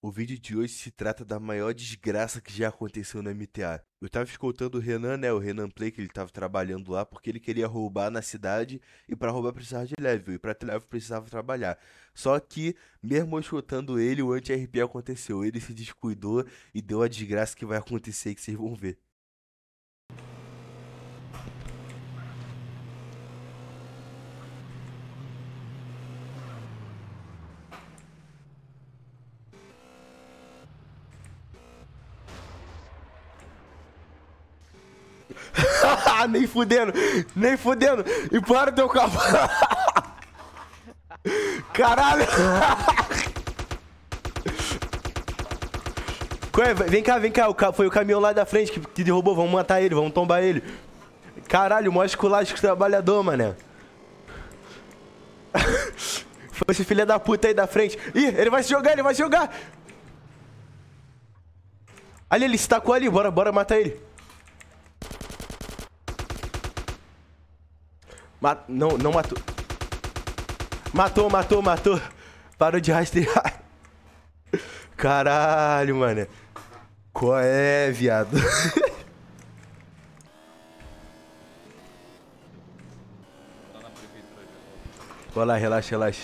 O vídeo de hoje se trata da maior desgraça que já aconteceu no MTA. Eu tava escutando o Renan, né? O Renan Play, que ele tava trabalhando lá, porque ele queria roubar na cidade. E para roubar precisava de level. E pra level precisava trabalhar. Só que, mesmo escutando ele, o anti-RP aconteceu. Ele se descuidou e deu a desgraça que vai acontecer, que vocês vão ver. nem fudendo, nem fudendo. E para o teu cavalo. Caralho. Ué, vem cá, vem cá. foi o caminhão lá da frente que, que derrubou. Vamos matar ele, vamos tombar ele. Caralho, mó esculacho trabalhador, mané. foi esse filho da puta aí da frente. Ih, ele vai se jogar, ele vai se jogar. Ali, ele se tacou ali. Bora, bora matar ele. Mat não, não matou. Matou, matou, matou. Parou de rastrear. Caralho, mano. Qual é, viado? Vai lá, relaxa, relaxa.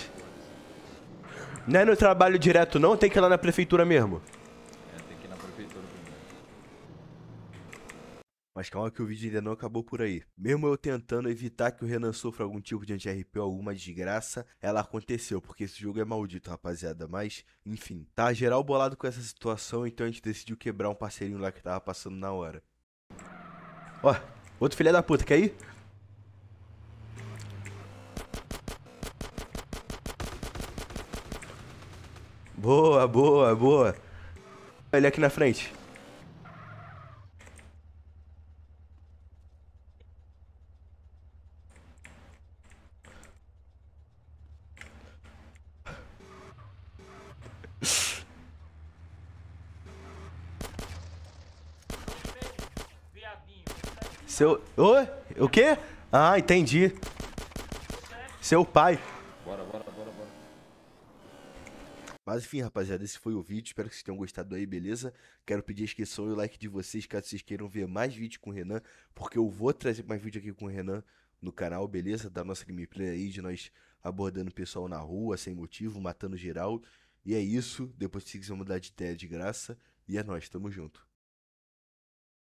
Não é no trabalho direto não, tem que ir lá na prefeitura mesmo. Mas calma que o vídeo ainda não acabou por aí. Mesmo eu tentando evitar que o Renan sofra algum tipo de anti-RP ou alguma desgraça, ela aconteceu, porque esse jogo é maldito, rapaziada. Mas, enfim, tá geral bolado com essa situação, então a gente decidiu quebrar um parceirinho lá que tava passando na hora. Ó, outro filho da puta, quer ir? Boa, boa, boa. Ele é aqui na frente. Seu. Oi? O quê? Ah, entendi. Seu pai. Bora, bora, bora, bora. Mas enfim, rapaziada, esse foi o vídeo. Espero que vocês tenham gostado aí, beleza? Quero pedir a inscrição e o like de vocês, caso vocês queiram ver mais vídeo com o Renan, porque eu vou trazer mais vídeo aqui com o Renan no canal, beleza? Da nossa gameplay aí, de nós abordando o pessoal na rua, sem motivo, matando geral. E é isso. Depois vocês vão mudar de ideia é de graça. E é nóis, tamo junto.